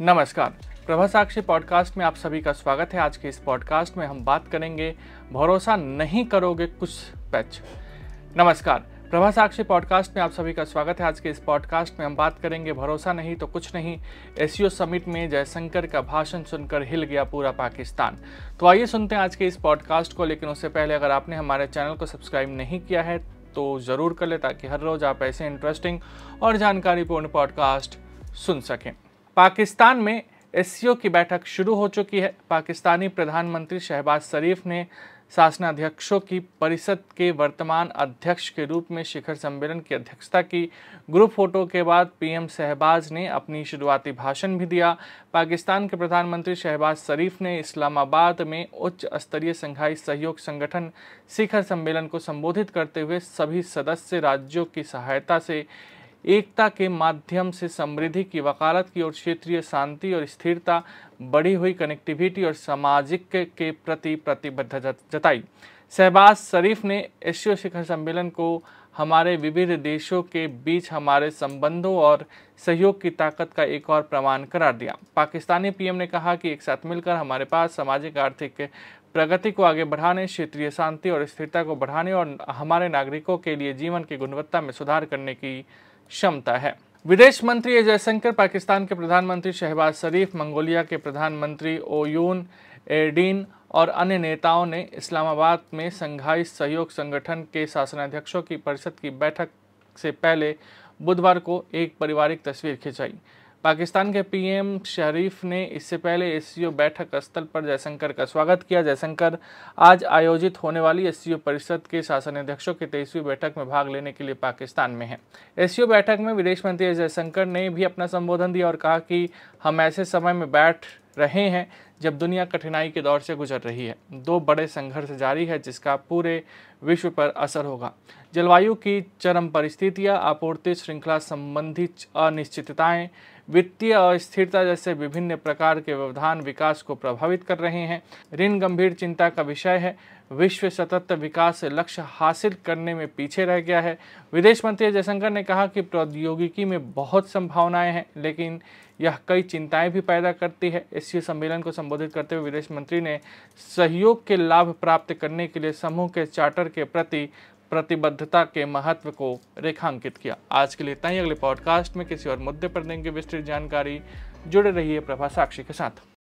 नमस्कार प्रभा साक्षी पॉडकास्ट में आप सभी का स्वागत है आज के इस पॉडकास्ट में हम बात करेंगे भरोसा नहीं करोगे कुछ पैच नमस्कार प्रभा साक्षी पॉडकास्ट में आप सभी का स्वागत है आज के इस पॉडकास्ट में हम बात करेंगे भरोसा नहीं तो कुछ नहीं एस समिट में जयशंकर का भाषण सुनकर हिल गया पूरा पाकिस्तान तो आइए सुनते हैं आज के इस पॉडकास्ट को लेकिन उससे पहले अगर आपने हमारे चैनल को सब्सक्राइब नहीं किया है तो ज़रूर कर लें ताकि हर रोज़ आप ऐसे इंटरेस्टिंग और जानकारीपूर्ण पॉडकास्ट सुन सकें पाकिस्तान में एस की बैठक शुरू हो चुकी है पाकिस्तानी प्रधानमंत्री शहबाज शरीफ ने शासनाध्यक्षों की परिषद के वर्तमान अध्यक्ष के रूप में शिखर सम्मेलन की अध्यक्षता की ग्रुप फोटो के बाद पीएम शहबाज ने अपनी शुरुआती भाषण भी दिया पाकिस्तान के प्रधानमंत्री शहबाज शरीफ ने इस्लामाबाद में उच्च स्तरीय संघाई सहयोग संगठन शिखर सम्मेलन को संबोधित करते हुए सभी सदस्य राज्यों की सहायता से एकता के माध्यम से समृद्धि की वकालत की और क्षेत्रीय शांति और स्थिरता बढ़ी हुई कनेक्टिविटी और सामाजिक के, प्रति प्रतिबद्धता जताई शहबाज शरीफ ने एशियो शिखर सम्मेलन को हमारे विविध देशों के बीच हमारे संबंधों और सहयोग की ताकत का एक और प्रमाण करार दिया पाकिस्तानी पीएम ने कहा कि एक साथ मिलकर हमारे पास सामाजिक आर्थिक प्रगति को आगे बढ़ाने क्षेत्रीय शांति और स्थिरता को बढ़ाने और हमारे नागरिकों के लिए जीवन की गुणवत्ता में सुधार करने की क्षमता है विदेश मंत्री ए जयशंकर पाकिस्तान के प्रधानमंत्री शहबाज शरीफ मंगोलिया के प्रधानमंत्री ओयून एडीन और अन्य नेताओं ने इस्लामाबाद में संघाई सहयोग संगठन के शासनाध्यक्षों की परिषद की बैठक से पहले बुधवार को एक पारिवारिक तस्वीर खिंचाई पाकिस्तान के पीएम शरीफ ने इससे पहले एस बैठक स्थल पर जयशंकर का स्वागत किया जयशंकर आज आयोजित होने वाली एस परिषद के शासनाध्यक्षों की तेईसवीं बैठक में भाग लेने के लिए पाकिस्तान में है एस बैठक में विदेश मंत्री एस जयशंकर ने भी अपना संबोधन दिया और कहा कि हम ऐसे समय में बैठ रहे हैं जब दुनिया कठिनाई के दौर से गुजर रही है दो बड़े संघर्ष जारी है जिसका पूरे विश्व पर असर होगा जलवायु की चरम परिस्थितियां आपूर्ति श्रृंखला संबंधी अनिश्चितताएं वित्तीय अस्थिरता जैसे विभिन्न प्रकार के व्यवधान विकास को प्रभावित कर रहे हैं ऋण गंभीर चिंता का विषय है विश्व सतत विकास लक्ष्य हासिल करने में पीछे रह गया है विदेश मंत्री जयशंकर ने कहा कि प्रौद्योगिकी में बहुत संभावनाएं हैं लेकिन यह कई चिंताएं भी पैदा करती है इस सम्मेलन को संबोधित करते हुए विदेश मंत्री ने सहयोग के लाभ प्राप्त करने के लिए समूह के चार्टर के प्रति प्रतिबद्धता के महत्व को रेखांकित किया आज के लिए इतना ही अगले पॉडकास्ट में किसी और मुद्दे पर देंगे विस्तृत जानकारी जुड़े रहिए प्रभा साक्षी के साथ